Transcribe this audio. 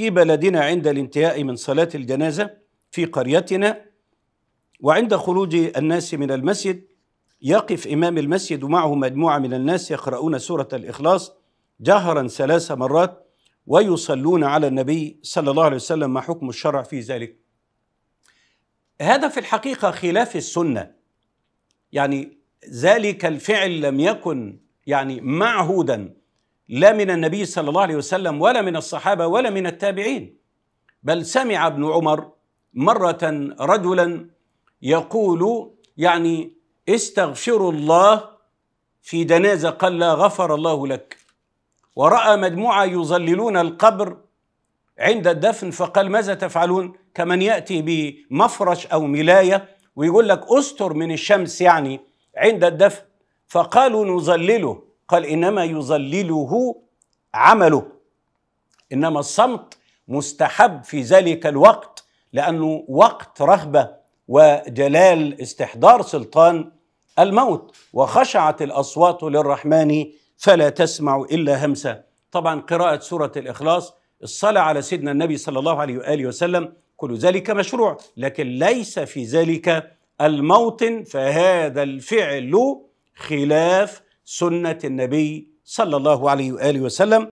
في بلدنا عند الانتهاء من صلاة الجنازة في قريتنا وعند خروج الناس من المسجد يقف إمام المسجد ومعه مجموعة من الناس يقرؤون سورة الإخلاص جهرا ثلاث مرات ويصلون على النبي صلى الله عليه وسلم ما حكم الشرع في ذلك هذا في الحقيقة خلاف السنة يعني ذلك الفعل لم يكن يعني معهودا لا من النبي صلى الله عليه وسلم ولا من الصحابه ولا من التابعين بل سمع ابن عمر مره رجلا يقول يعني استغفروا الله في جنازه قال لا غفر الله لك وراى مجموعه يظللون القبر عند الدفن فقال ماذا تفعلون كمن ياتي بمفرش او ملايه ويقول لك استر من الشمس يعني عند الدفن فقالوا نظلله قال إنما يظلله عمله إنما الصمت مستحب في ذلك الوقت لأنه وقت رهبة وجلال استحضار سلطان الموت وخشعت الأصوات للرحمن فلا تسمع إلا همسة طبعا قراءة سورة الإخلاص الصلاة على سيدنا النبي صلى الله عليه وآله وسلم كل ذلك مشروع لكن ليس في ذلك الموطن فهذا الفعل خلاف سنة النبي صلى الله عليه وآله وسلم